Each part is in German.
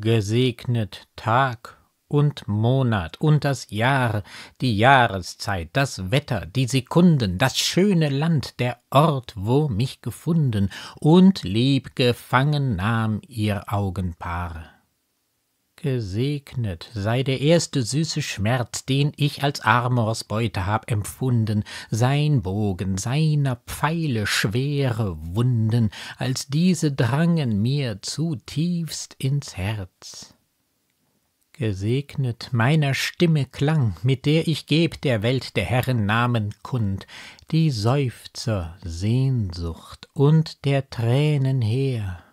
gesegnet Tag und Monat und das Jahr, die Jahreszeit, das Wetter, die Sekunden, das schöne Land, der Ort, wo mich gefunden, und lieb gefangen nahm ihr Augenpaar. Gesegnet sei der erste süße Schmerz, den ich als Armors Beute hab empfunden, sein Bogen, seiner Pfeile schwere Wunden, als diese drangen mir zutiefst ins Herz. Gesegnet meiner Stimme Klang, mit der ich geb der Welt der Herren Namen kund, die Seufzer, Sehnsucht und der Tränen Heer.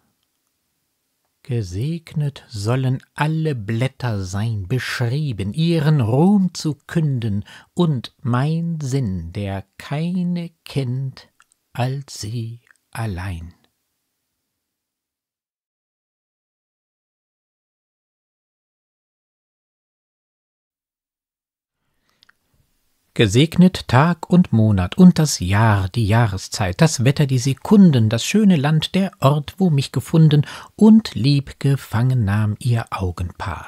Gesegnet sollen alle Blätter sein, beschrieben, ihren Ruhm zu künden, und mein Sinn, der keine kennt, als sie allein. Gesegnet Tag und Monat und das Jahr, die Jahreszeit, das Wetter, die Sekunden, das schöne Land, der Ort, wo mich gefunden und lieb gefangen nahm ihr Augenpaar.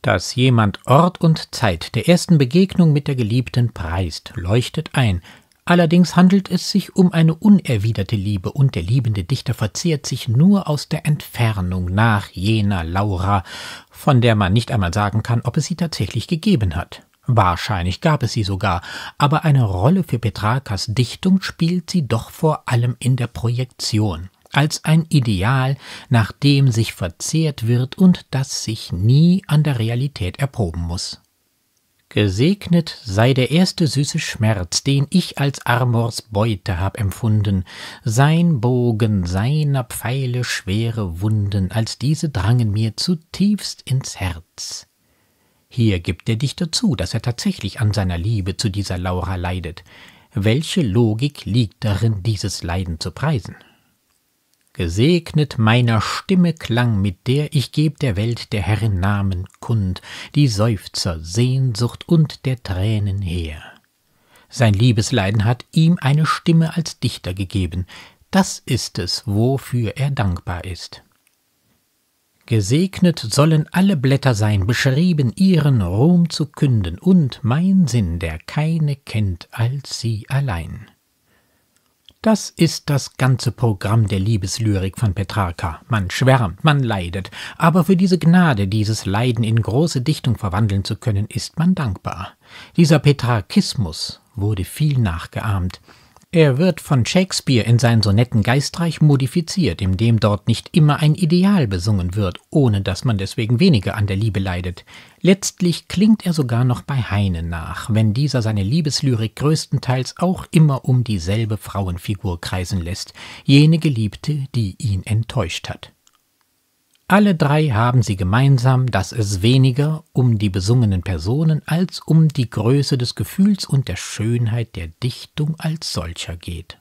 Dass jemand Ort und Zeit der ersten Begegnung mit der Geliebten preist, leuchtet ein. Allerdings handelt es sich um eine unerwiderte Liebe und der liebende Dichter verzehrt sich nur aus der Entfernung nach jener Laura, von der man nicht einmal sagen kann, ob es sie tatsächlich gegeben hat. Wahrscheinlich gab es sie sogar, aber eine Rolle für Petrarkas Dichtung spielt sie doch vor allem in der Projektion, als ein Ideal, nach dem sich verzehrt wird und das sich nie an der Realität erproben muss. Gesegnet sei der erste süße Schmerz, den ich als Armors Beute hab empfunden, sein Bogen, seiner Pfeile schwere Wunden, als diese drangen mir zutiefst ins Herz. Hier gibt der Dichter zu, dass er tatsächlich an seiner Liebe zu dieser Laura leidet. Welche Logik liegt darin, dieses Leiden zu preisen? Gesegnet meiner Stimme klang, mit der ich geb der Welt der Herren Namen kund, die Seufzer, Sehnsucht und der Tränen her. Sein Liebesleiden hat ihm eine Stimme als Dichter gegeben. Das ist es, wofür er dankbar ist. Gesegnet sollen alle Blätter sein, beschrieben ihren Ruhm zu künden, und mein Sinn, der keine kennt als sie allein. Das ist das ganze Programm der Liebeslyrik von Petrarca. Man schwärmt, man leidet, aber für diese Gnade, dieses Leiden in große Dichtung verwandeln zu können, ist man dankbar. Dieser Petrarchismus wurde viel nachgeahmt. Er wird von Shakespeare in seinen Sonetten geistreich modifiziert, indem dort nicht immer ein Ideal besungen wird, ohne dass man deswegen weniger an der Liebe leidet. Letztlich klingt er sogar noch bei Heine nach, wenn dieser seine Liebeslyrik größtenteils auch immer um dieselbe Frauenfigur kreisen lässt, jene Geliebte, die ihn enttäuscht hat. Alle drei haben sie gemeinsam, dass es weniger um die besungenen Personen als um die Größe des Gefühls und der Schönheit der Dichtung als solcher geht.